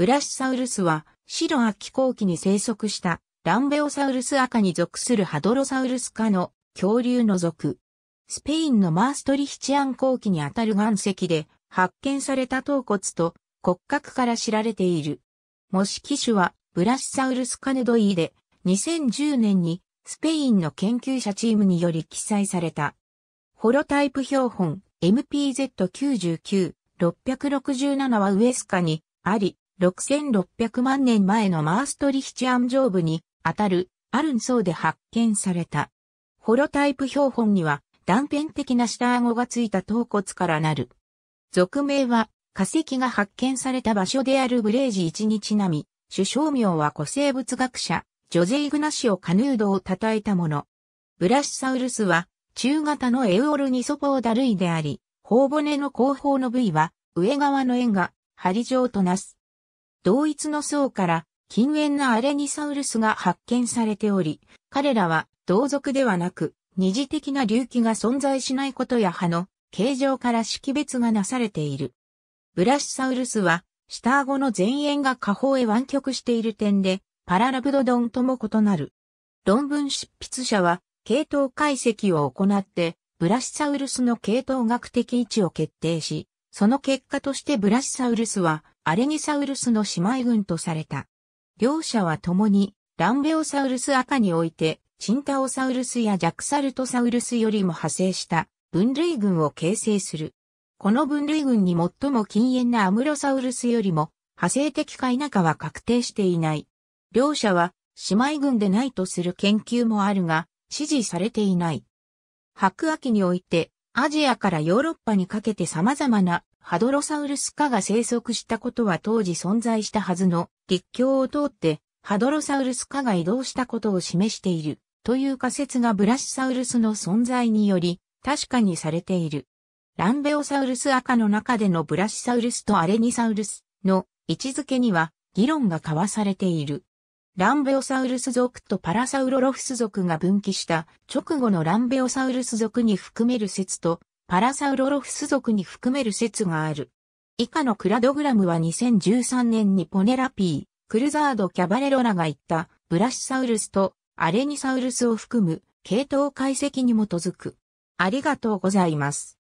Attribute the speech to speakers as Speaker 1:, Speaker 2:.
Speaker 1: ブラシサウルスは、白秋後期に生息した、ランベオサウルス赤に属するハドロサウルス科の恐竜の属。スペインのマーストリヒチアン後期にあたる岩石で発見された頭骨と骨格から知られている。模式種はブラシサウルスカネドイで2010年にスペインの研究者チームにより記載された。ホロタイプ標本 MPZ99-667 はウエスカにあり、6600万年前のマーストリヒチアン上部にあたるアルン層で発見された。ホロタイプ標本には断片的な下顎がついた頭骨からなる。俗名は化石が発見された場所であるブレージ1日並み、首相名は古生物学者、ジョゼイグナシオ・カヌードを称えたもの。ブラシサウルスは中型のエウオルニソポーダ類であり、頬骨の後方の部位は上側の円が針状となす。同一の層から近縁なアレニサウルスが発見されており、彼らは同族ではなく二次的な隆起が存在しないことや歯の形状から識別がなされている。ブラシサウルスは下顎の前縁が下方へ湾曲している点でパララブドドンとも異なる。論文執筆者は系統解析を行ってブラシサウルスの系統学的位置を決定し、その結果としてブラシサウルスはアレニサウルスの姉妹群とされた。両者は共にランベオサウルス赤においてチンタオサウルスやジャクサルトサウルスよりも派生した分類群を形成する。この分類群に最も禁煙なアムロサウルスよりも派生的か否かは確定していない。両者は姉妹群でないとする研究もあるが、支持されていない。白亜紀においてアジアからヨーロッパにかけて様々なハドロサウルス科が生息したことは当時存在したはずの陸橋を通ってハドロサウルス科が移動したことを示しているという仮説がブラシサウルスの存在により確かにされている。ランベオサウルス赤の中でのブラシサウルスとアレニサウルスの位置づけには議論が交わされている。ランベオサウルス族とパラサウロロフス族が分岐した直後のランベオサウルス族に含める説とパラサウロロフス族に含める説がある。以下のクラドグラムは2013年にポネラピー、クルザード・キャバレロラが言ったブラシサウルスとアレニサウルスを含む系統解析に基づく。ありがとうございます。